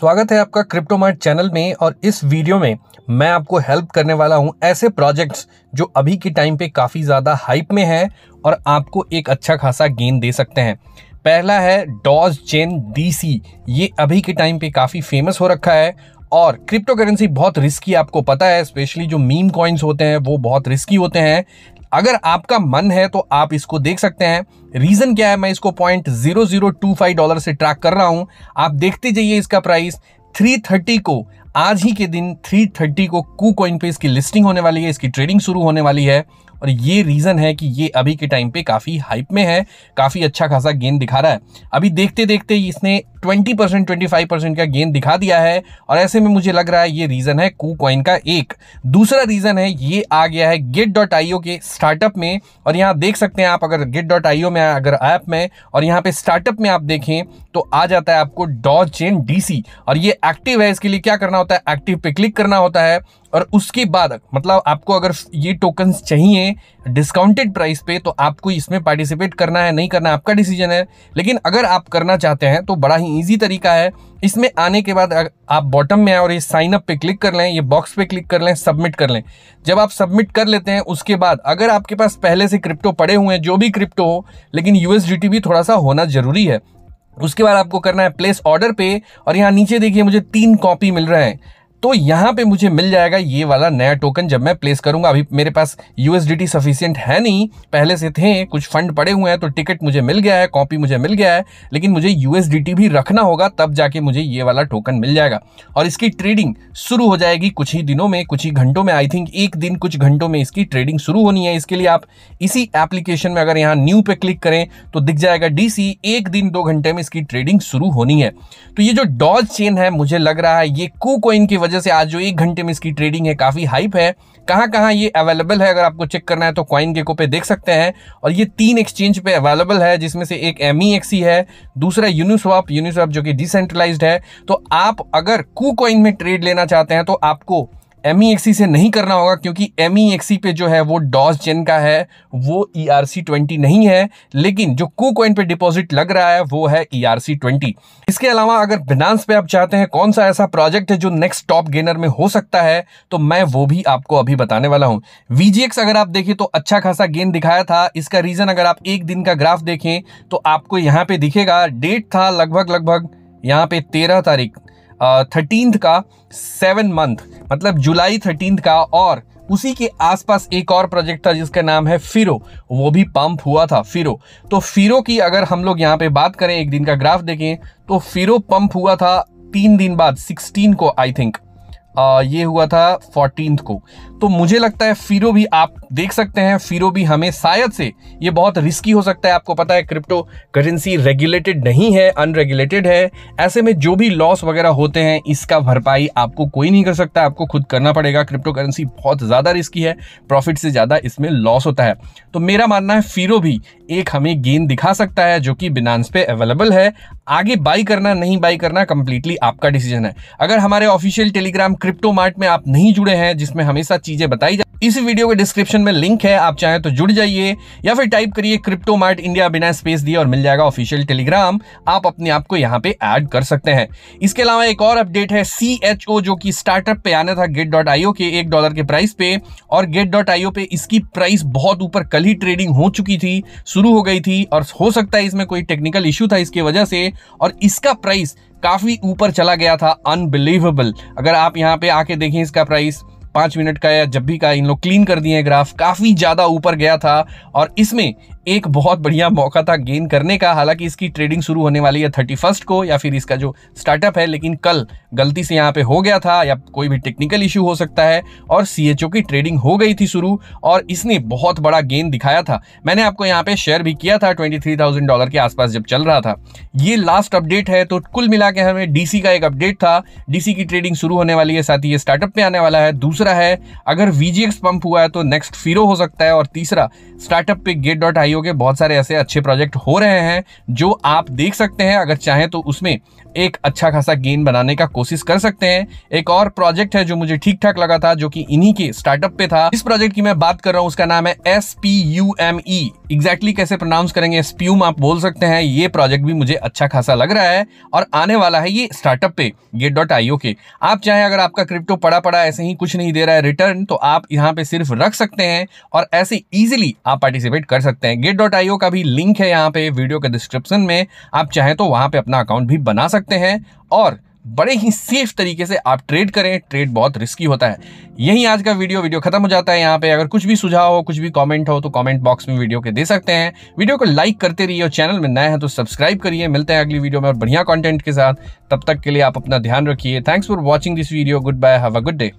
स्वागत है आपका क्रिप्टोमार्ट चैनल में और इस वीडियो में मैं आपको हेल्प करने वाला हूं ऐसे प्रोजेक्ट्स जो अभी के टाइम पे काफ़ी ज़्यादा हाइप में हैं और आपको एक अच्छा खासा गेन दे सकते हैं पहला है डॉज चेन डीसी ये अभी के टाइम पे काफ़ी फेमस हो रखा है और क्रिप्टो करेंसी बहुत रिस्की आपको पता है स्पेशली जो मीम कॉइन्स होते हैं वो बहुत रिस्की होते हैं अगर आपका मन है तो आप इसको देख सकते हैं रीजन क्या है मैं इसको point zero zero two five dollar से ट्रैक कर रहा हूं आप देखते जाइए इसका प्राइस थ्री थर्टी को आज ही के दिन थ्री थर्टी को कू कॉइन पे इसकी लिस्टिंग होने वाली है इसकी ट्रेडिंग शुरू होने वाली है और ये रीज़न है कि ये अभी के टाइम पे काफ़ी हाइप में है काफ़ी अच्छा खासा गेंद दिखा रहा है अभी देखते देखते इसने 20 परसेंट ट्वेंटी का गेंद दिखा दिया है और ऐसे में मुझे लग रहा है ये रीज़न है कू कॉइन का एक दूसरा रीज़न है ये आ गया है गेट डॉट के स्टार्टअप में और यहाँ देख सकते हैं आप अगर गेट डॉट में अगर ऐप में और यहाँ पे स्टार्टअप में आप देखें तो आ जाता है आपको डॉज चेन डीसी और ये एक्टिव है इसके लिए क्या करना होता है एक्टिव पे क्लिक करना होता है और उसके बाद मतलब आपको अगर ये टोकन्स चाहिए डिस्काउंटेड प्राइस पे तो आपको इसमें पार्टिसिपेट करना है नहीं करना आपका डिसीजन है लेकिन अगर आप करना चाहते हैं तो बड़ा ही ईजी तरीका है इसमें आने के बाद आप बॉटम में आए और ये साइन अप पे क्लिक कर लें ये बॉक्स पे क्लिक कर लें सबमिट कर लें जब आप सबमिट कर लेते हैं उसके बाद अगर आपके पास पहले से क्रिप्टो पड़े हुए हैं जो भी क्रिप्टो हो लेकिन यूएसडीटी भी थोड़ा सा होना जरूरी है उसके बाद आपको करना है प्लेस ऑर्डर पे और यहाँ नीचे देखिए मुझे तीन कॉपी मिल रहे हैं तो यहाँ पे मुझे मिल जाएगा ये वाला नया टोकन जब मैं प्लेस करूंगा अभी मेरे पास यूएसडीटी सफिशियंट है नहीं पहले से थे कुछ फंड पड़े हुए हैं तो टिकट मुझे मिल गया है कॉपी मुझे मिल गया है लेकिन मुझे यूएसडीटी भी रखना होगा तब जाके मुझे ये वाला टोकन मिल जाएगा और इसकी ट्रेडिंग शुरू हो जाएगी कुछ ही दिनों में कुछ ही घंटों में आई थिंक एक दिन कुछ घंटों में इसकी ट्रेडिंग शुरू होनी है इसके लिए आप इसी एप्लीकेशन में अगर यहाँ न्यू पे क्लिक करें तो दिख जाएगा डीसी एक दिन दो घंटे में इसकी ट्रेडिंग शुरू होनी है तो ये जो डॉज चेन है मुझे लग रहा है ये कू कोइन की वजह वजह से आज जो एक घंटे में इसकी ट्रेडिंग है काफ़ी हाइप है कहाँ कहाँ ये अवेलेबल है अगर आपको चेक करना है तो क्वाइन गेको पे देख सकते हैं और ये तीन एक्सचेंज पे अवेलेबल है जिसमें से एक एम e e है दूसरा यूनिस्वाप यूनिस्वाप जो कि डिसेंट्रलाइज्ड है तो आप अगर कू क्वाइन में ट्रेड लेना चाहते हैं तो आपको एम e e से नहीं करना होगा क्योंकि एम e पे जो है वो डॉस जेन का है वो ई आर सी ट्वेंटी नहीं है लेकिन जो कू कॉइन पे डिपॉजिट लग रहा है वो है ई आर सी ट्वेंटी इसके अलावा अगर बिनांस पे आप चाहते हैं कौन सा ऐसा प्रोजेक्ट है जो नेक्स्ट टॉप गेनर में हो सकता है तो मैं वो भी आपको अभी बताने वाला हूँ वीजीएक्स अगर आप देखें तो अच्छा खासा गेन दिखाया था इसका रीजन अगर आप एक दिन का ग्राफ देखें तो आपको यहाँ पे दिखेगा डेट था लगभग लगभग यहाँ पे तेरह तारीख थर्टीन का सेवन मंथ मतलब जुलाई थर्टीन का और उसी के आसपास एक और प्रोजेक्ट था जिसका नाम है फिरो वो भी पंप हुआ था फिरो तो फिरो की अगर हम लोग यहाँ पे बात करें एक दिन का ग्राफ देखें तो फिरो पंप हुआ था तीन दिन बाद सिक्सटीन को आई थिंक ये हुआ था फोर्टीन को तो मुझे लगता है फीरो भी आप देख सकते हैं फीरो भी हमें शायद से ये बहुत रिस्की हो सकता है आपको पता है क्रिप्टो करेंसी रेगुलेटेड नहीं है अनरेगुलेटेड है ऐसे में जो भी लॉस वगैरह होते हैं इसका भरपाई आपको कोई नहीं कर सकता आपको खुद करना पड़ेगा क्रिप्टो करेंसी बहुत ज़्यादा रिस्की है प्रॉफिट से ज़्यादा इसमें लॉस होता है तो मेरा मानना है फीरो भी एक हमें गेन दिखा सकता है जो कि बिनांस पे अवेलेबल है आगे बाई करना नहीं बाई करना कंप्लीटली आपका डिसीजन है अगर हमारे ऑफिशियल टेलीग्राम क्रिप्टो मार्ट में आप नहीं जुड़े हैं जिसमें हमेशा चीजें बताई जा इस वीडियो के डिस्क्रिप्शन में लिंक है आप चाहें तो जुड़ जाइए या फिर टाइप करिए क्रिप्टो मार्ट इंडिया बिना स्पेस दिए और मिल जाएगा ऑफिशियल टेलीग्राम आप अपने आप को यहाँ पे ऐड कर सकते हैं इसके अलावा एक और अपडेट है सी एच ओ जो कि स्टार्टअप पे आना था गेट डॉट आईओ के एक डॉलर के प्राइस पे और गेट डॉट आईओ पे इसकी प्राइस बहुत ऊपर कल ही ट्रेडिंग हो चुकी थी शुरू हो गई थी और हो सकता है इसमें कोई टेक्निकल इश्यू था इसकी वजह से और इसका प्राइस काफी ऊपर चला गया था अनबिलीवेबल अगर आप यहाँ पे आके देखें इसका प्राइस पांच मिनट का या जब भी का इन लोग क्लीन कर दिए ग्राफ काफ़ी ज़्यादा ऊपर गया था और इसमें एक बहुत बढ़िया मौका था गेन करने का हालांकि इसकी ट्रेडिंग शुरू होने वाली है थर्टी फर्स्ट को या फिर इसका जो स्टार्टअप है लेकिन कल गलती से यहाँ पे हो गया था या कोई भी टेक्निकल इशू हो सकता है और सी की ट्रेडिंग हो गई थी शुरू और इसने बहुत बड़ा गेन दिखाया था मैंने आपको यहाँ पे शेयर भी किया था ट्वेंटी डॉलर के आसपास जब चल रहा था ये लास्ट अपडेट है तो कुल मिला के हमें डीसी का एक अपडेट था डीसी की ट्रेडिंग शुरू होने वाली है साथ ही ये स्टार्टअप में आने वाला है दूसरा है अगर वीजीएक्स पंप हुआ है तो नेक्स्ट फीरो हो सकता है और तीसरा स्टार्टअप पे गेट डॉट आईओ जो के बहुत सारे ऐसे अच्छे प्रोजेक्ट हो रहे हैं जो आप देख सकते हैं अगर चाहें तो उसमें एक अच्छा खासा गेन बनाने का कोशिश कर सकते हैं एक और प्रोजेक्ट है जो मुझे ठीक ठाक लगा था जो कि इन्हीं के स्टार्टअप पे था इस प्रोजेक्ट की मैं बात कर रहा हूँ उसका नाम है S P U M E exactly कैसे प्रोनाउंस करेंगे स्प्यूम आप बोल सकते हैं ये प्रोजेक्ट भी मुझे अच्छा खासा लग रहा है और आने वाला है ये स्टार्टअप पे गेट डॉट आईओ के आप चाहे अगर आपका क्रिप्टो पड़ा पड़ा ऐसे ही कुछ नहीं दे रहा है रिटर्न तो आप यहाँ पे सिर्फ रख सकते हैं और ऐसे ईजिली आप पार्टिसिपेट कर सकते हैं गेट डॉट आईओ का भी लिंक है यहाँ पे वीडियो के डिस्क्रिप्शन में आप चाहें तो वहाँ पे अपना अकाउंट भी बना सकते हैं और बड़े ही सेफ तरीके से आप ट्रेड करें ट्रेड बहुत रिस्की होता है यही आज का वीडियो वीडियो खत्म हो जाता है यहाँ पे अगर कुछ भी सुझाव हो कुछ भी कमेंट हो तो कमेंट बॉक्स में वीडियो के दे सकते हैं वीडियो को लाइक करते रहिए और चैनल में नए हैं तो सब्सक्राइब करिए मिलते हैं अगली वीडियो में और बढ़िया कॉन्टेंट के साथ तब तक के लिए आप अपना ध्यान रखिए thanks for watching this video goodbye have a good day